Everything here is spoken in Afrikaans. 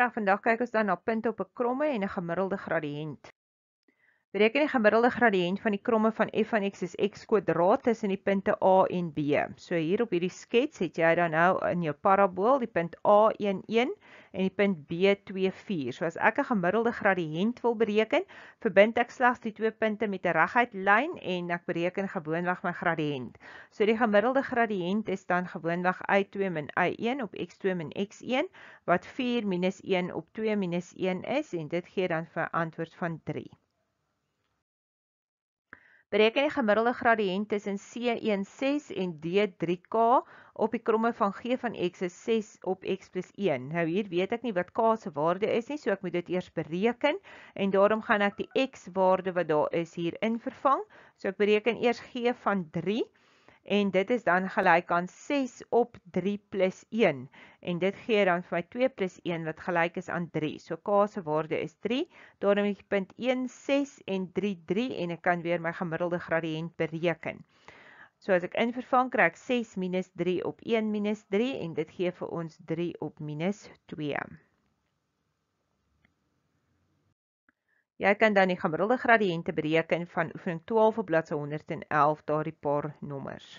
Reg vandag kyk ons dan na punte op 'n kromme en 'n gemiddelde gradiënt. Bereken die gemiddelde gradiënt van die kromme van f van x is x kwadraat tussen die punte A en B. So hier op hierdie skets het jy dan nou in jou parabool die punt A 1 1 en die punt B 2 4. So as ek 'n gemiddelde gradiënt wil bereken, verbind ek slegs die twee punte met 'n reguit lyn en ek bereken gewoonweg my gradiënt. So die gemiddelde gradiënt is dan gewoonweg y2 min y1 op x2 min x1 wat 4 minus 1 op 2 minus 1 is en dit gee dan vir antwoord van 3. Bereken die gemiddelde gradiënt tussen C1.6 en D3K op die kromme van g van x is 6 op x plus 1. Nou hier weet ek nie wat k se waarde is nie, so ek moet dit eers bereken en daarom gaan ek die x waarde wat daar is hier in vervang. So ek bereken eers g van en dit is dan gelyk aan 6 op 3 plus 1 en dit gee dan vir my 2 plus 1 wat gelyk is aan 3. So k se waarde is 3. Daarom het ek punt 1 6 en 3 3 en ek kan weer my gemiddelde gradiënt bereken. So as ek invervang kry ek 6 minus 3 op 1 minus 3 en dit gee vir ons 3 op minus 2. Jy kan dan die gemiddelde gradiënte bereken van oefening 12 op bladsy 111 daardie paar nommers.